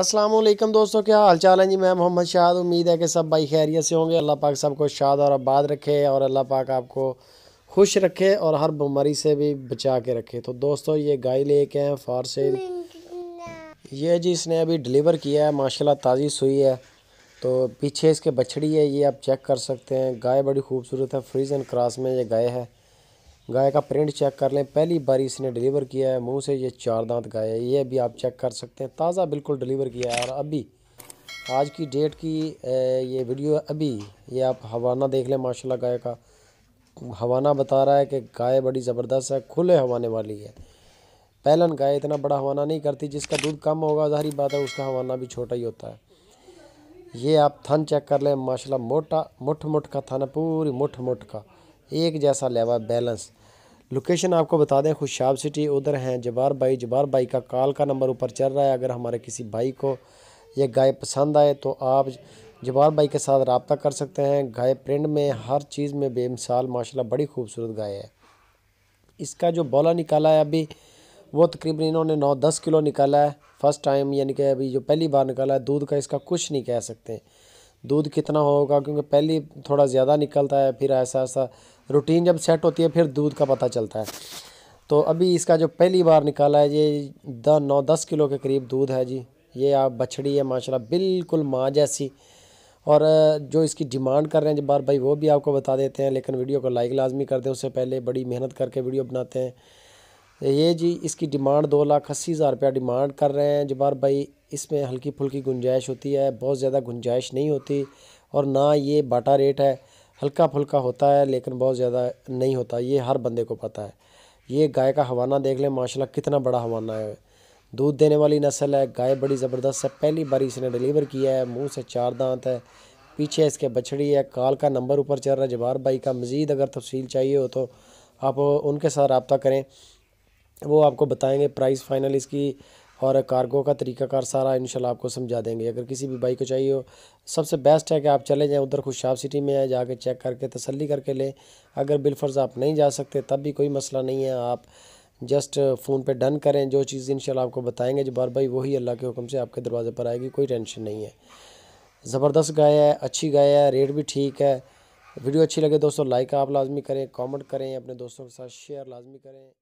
السلام علیکم دوستو کیا حال چال ہے جی میں محمد شاد امید ہے کہ سب بھائی خیریت سے ہوں گے اللہ پاک سب کو شاد اور آباد رکھے اور اللہ پاک آپ کو خوش رکھے اور ہر بیماری سے بھی بچا کے رکھے تو دوستو یہ گائے لے کے ہیں سیل یہ جی اس نے ابھی ڈلیور کیا ہے ماشاءاللہ تازی سوئی ہے تو پیچھے اس کے بچڑی ہے یہ آپ چیک کر سکتے ہیں گائے بڑی خوبصورت ہے فریز اینڈ کراس میں یہ گائے ہے گائے کا پرنٹ چیک کر لیں پہلی باری اس نے ڈلیور کیا ہے منہ سے یہ چار دانت گائے ہے یہ بھی آپ چیک کر سکتے ہیں تازہ بالکل ڈلیور کیا ہے اور ابھی آج کی ڈیٹ کی یہ ویڈیو ابھی یہ آپ ہوانہ دیکھ لیں ماشاءاللہ گائے کا ہوانہ بتا رہا ہے کہ گائے بڑی زبردست ہے کھلے ہوانے والی ہے پہلن گائے اتنا بڑا ہوانہ نہیں کرتی جس کا دودھ کم ہوگا ظاہری بات ہے اس کا ہوانہ بھی چھوٹا ہی ہوتا ہے یہ آپ تھن چیک کر لیں ماشاءاللہ موٹا مٹھ مٹھ کا تھن ہے پوری مٹھ مٹھ کا ایک جیسا لیوا بیلنس لوکیشن آپ کو بتا دیں خوشاب سٹی ادھر ہیں جبار بھائی جبار بھائی کا کال کا نمبر اوپر چل رہا ہے اگر ہمارے کسی بھائی کو یہ گائے پسند آئے تو آپ جبار بھائی کے ساتھ رابطہ کر سکتے ہیں گائے پرنڈ میں ہر چیز میں بے مثال ماشاءاللہ بڑی خوبصورت گائے ہے اس کا جو بولا نکالا ہے ابھی وہ تقریباً انہوں نے نو دس کلو نکالا ہے فرسٹ ٹائم یعنی کہ ابھی جو پہلی بار نکالا ہے دودھ کا اس کا کچھ نہیں کہہ سکتے دودھ کتنا ہوگا کیونکہ پہلی تھوڑا زیادہ نکلتا ہے پھر ایسا ایسا روٹین جب سیٹ ہوتی ہے پھر دودھ کا پتہ چلتا ہے تو ابھی اس کا جو پہلی بار نکالا ہے یہ نو دس کلو کے قریب دودھ ہے جی یہ آپ بچھڑی ہے ماشاءاللہ بالکل ماں جیسی اور جو اس کی ڈیمانڈ کر رہے ہیں جی بار بھائی وہ بھی آپ کو بتا دیتے ہیں لیکن ویڈیو کو لائک لازمی کر دیں اس سے پہلے بڑی محنت کر کے ویڈیو بناتے ہیں یہ جی اس کی ڈیمانڈ دو لاکھ اسی ہزار روپیہ ڈیمانڈ کر رہے ہیں جبار بھائی اس میں ہلکی پھلکی گنجائش ہوتی ہے بہت زیادہ گنجائش نہیں ہوتی اور نہ یہ باٹا ریٹ ہے ہلکا پھلکا ہوتا ہے لیکن بہت زیادہ نہیں ہوتا یہ ہر بندے کو پتہ ہے یہ گائے کا ہوانہ دیکھ لیں ماشاءاللہ کتنا بڑا ہوانہ ہے دودھ دینے والی نسل ہے گائے بڑی زبردست ہے پہلی باری اس نے ڈیلیور کیا ہے منہ سے چار دانت ہے پیچھے اس کے بچڑی ہے کال کا نمبر اوپر چل رہا ہے جبار بھائی کا مزید اگر تفصیل چاہیے ہو تو آپ ان کے ساتھ رابطہ کریں وہ آپ کو بتائیں گے پرائز فائنل اس کی اور کارگو کا طریقہ کار سارا انشاءاللہ آپ کو سمجھا دیں گے اگر کسی بھی بھائی کو چاہیے ہو سب سے بیسٹ ہے کہ آپ چلے جائیں ادھر خوش سٹی میں ہیں جا کے چیک کر کے تسلی کر کے لیں اگر بالفرض آپ نہیں جا سکتے تب بھی کوئی مسئلہ نہیں ہے آپ جسٹ فون پہ ڈن کریں جو چیز انشاءاللہ آپ کو بتائیں گے جو بار بھائی وہی اللہ کے حکم سے آپ کے دروازے پر آئے گی کوئی ٹینشن نہیں ہے زبردست گائے ہے اچھی گائے ہے ریٹ بھی ٹھیک ہے ویڈیو اچھی لگے دوستوں لائک آپ لازمی کریں کامنٹ کریں اپنے دوستوں کے ساتھ شیئر لازمی کریں